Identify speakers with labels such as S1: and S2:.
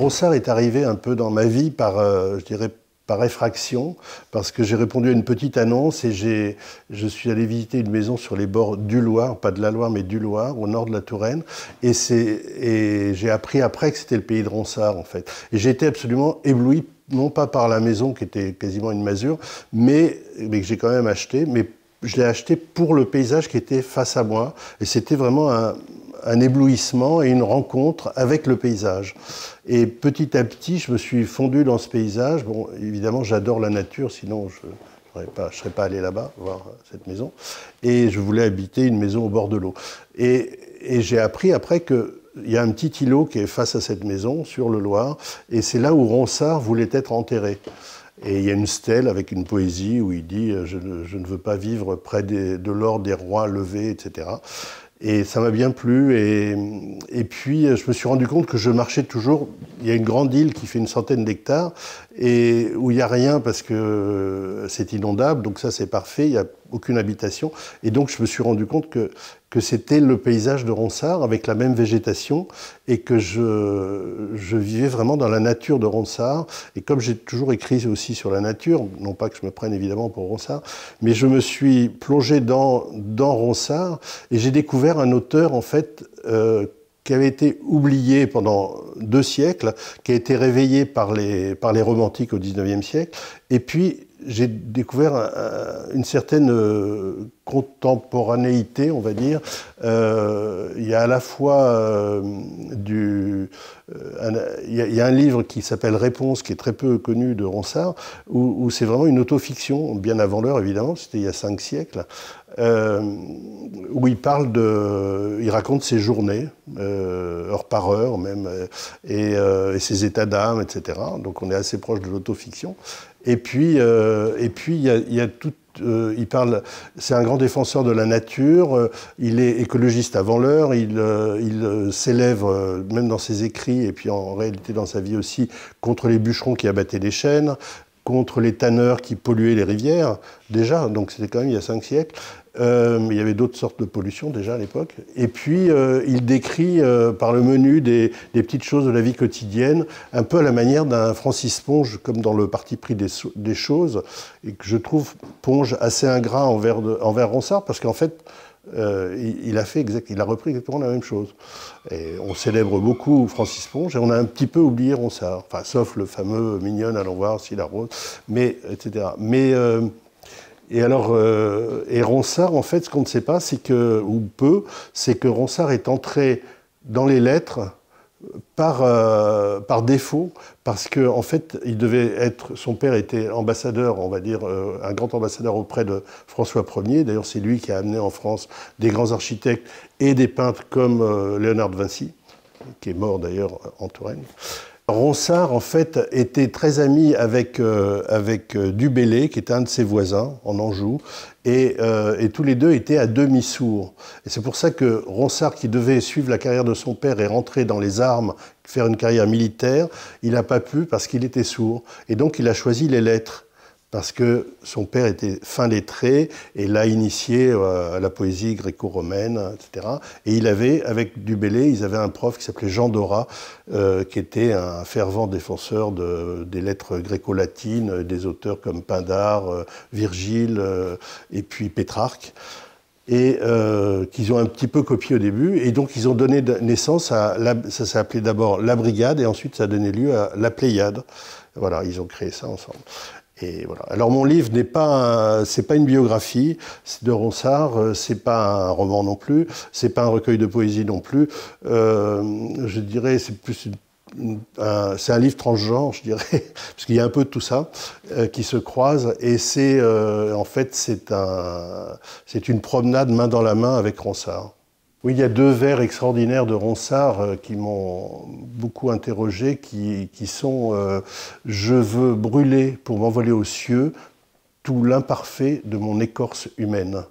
S1: Ronsard est arrivé un peu dans ma vie par, euh, je dirais, par effraction, parce que j'ai répondu à une petite annonce et je suis allé visiter une maison sur les bords du Loir, pas de la Loire, mais du Loir, au nord de la Touraine. Et, et j'ai appris après que c'était le pays de Ronsard, en fait. Et j'ai été absolument ébloui, non pas par la maison, qui était quasiment une masure, mais, mais que j'ai quand même acheté, mais je l'ai acheté pour le paysage qui était face à moi. Et c'était vraiment un, un éblouissement et une rencontre avec le paysage. Et petit à petit, je me suis fondu dans ce paysage. Bon, évidemment, j'adore la nature, sinon je ne serais, serais pas allé là-bas voir cette maison. Et je voulais habiter une maison au bord de l'eau. Et, j'ai appris après que il y a un petit îlot qui est face à cette maison, sur le Loir, et c'est là où Ronsard voulait être enterré. Et il y a une stèle avec une poésie où il dit je ne, veux pas vivre près de l'or des rois levés, etc. Et ça m'a bien plu. Et, puis, je me suis rendu compte que je marchais toujours. Il y a une grande île qui fait une centaine d'hectares et où il n'y a rien parce que c'est inondable. Donc, ça, c'est parfait. Il n'y a aucune habitation. Et donc, je me suis rendu compte que, c'était le paysage de Ronsard avec la même végétation et que je, je vivais vraiment dans la nature de Ronsard. Et comme j'ai toujours écrit aussi sur la nature, non pas que je me prenne évidemment pour Ronsard, mais je me suis plongé dans, dans Ronsard et j'ai découvert un auteur en fait euh, qui avait été oublié pendant deux siècles, qui a été réveillé par les, par les romantiques au XIXe siècle. Et puis, j'ai découvert une certaine euh, contemporanéité, on va dire, euh, il y a à la fois euh, du, euh, il, y a, un livre qui s'appelle Réponse, qui est très peu connu de Ronsard, où, c'est vraiment une autofiction, bien avant l'heure évidemment, c'était il y a cinq siècles, où il parle de, il raconte ses journées, heure par heure même, et, ses états d'âme, etc. Donc on est assez proche de l'autofiction. Et puis, et puis il y a, il y a toute euh, il parle, c'est un grand défenseur de la nature, euh, il est écologiste avant l'heure, il, euh, il s'élève, même dans ses écrits et puis en réalité dans sa vie aussi, contre les bûcherons qui abattaient les chênes, contre les tanneurs qui polluaient les rivières, déjà, donc c'était quand même il y a cinq siècles. Euh, il y avait d'autres sortes de pollution déjà à l'époque. Et puis, euh, il décrit euh, par le menu des, petites choses de la vie quotidienne, un peu à la manière d'un Francis Ponge, comme dans le parti pris des, choses, et que je trouve Ponge assez ingrat envers, envers Ronsard, parce qu'en fait, euh, il, a fait exact, il a repris exactement la même chose. Et on célèbre beaucoup Francis Ponge et on a un petit peu oublié Ronsard, enfin, sauf le fameux Mignonne, allons voir si la rose, mais, etc. Mais, euh, et alors, euh, Ronsard, en fait, ce qu'on ne sait pas, c'est que, ou peu, c'est que Ronsard est entré dans les lettres par, euh, par défaut, parce que en fait, il devait être, son père était ambassadeur, on va dire, euh, un grand ambassadeur auprès de François Ier. D'ailleurs, c'est lui qui a amené en France des grands architectes et des peintres comme euh, Léonard de Vinci, qui est mort d'ailleurs en Touraine. Ronsard, en fait, était très ami avec, euh, avec euh, Dubélé, qui était un de ses voisins en Anjou, euh, et, tous les deux étaient à demi-sourds. Et c'est pour ça que Ronsard, qui devait suivre la carrière de son père et rentrer dans les armes, faire une carrière militaire, il n'a pas pu parce qu'il était sourd. Et donc, il a choisi les lettres parce que son père était fin lettré et l'a initié euh, à la poésie gréco-romaine, etc. Et il avait, avec Dubélé, ils avaient un prof qui s'appelait Jean Dora, euh, qui était un fervent défenseur de, des lettres gréco-latines, des auteurs comme Pindar, euh, Virgile et puis Pétrarque et qu'ils ont un petit peu copié au début. Et donc, ils ont donné naissance à, la, ça s'appelait d'abord la Brigade, et ensuite, ça a donné lieu à la Pléiade. Voilà, ils ont créé ça ensemble. Alors mon livre n'est pas, c'est pas une biographie de Ronsard, euh, c'est pas un roman non plus, c'est pas un recueil de poésie non plus. Euh, je dirais c'est plus un, c'est un livre transgenre, je dirais, parce qu'il y a un peu de tout ça euh, qui se croise. Et c'est, en fait, c'est c'est une promenade main dans la main avec Ronsard. Oui, il y a deux vers extraordinaires de Ronsard euh, qui m'ont beaucoup interrogé, qui, sont euh, Je veux brûler pour m'envoler aux cieux tout l'imparfait de mon écorce humaine ».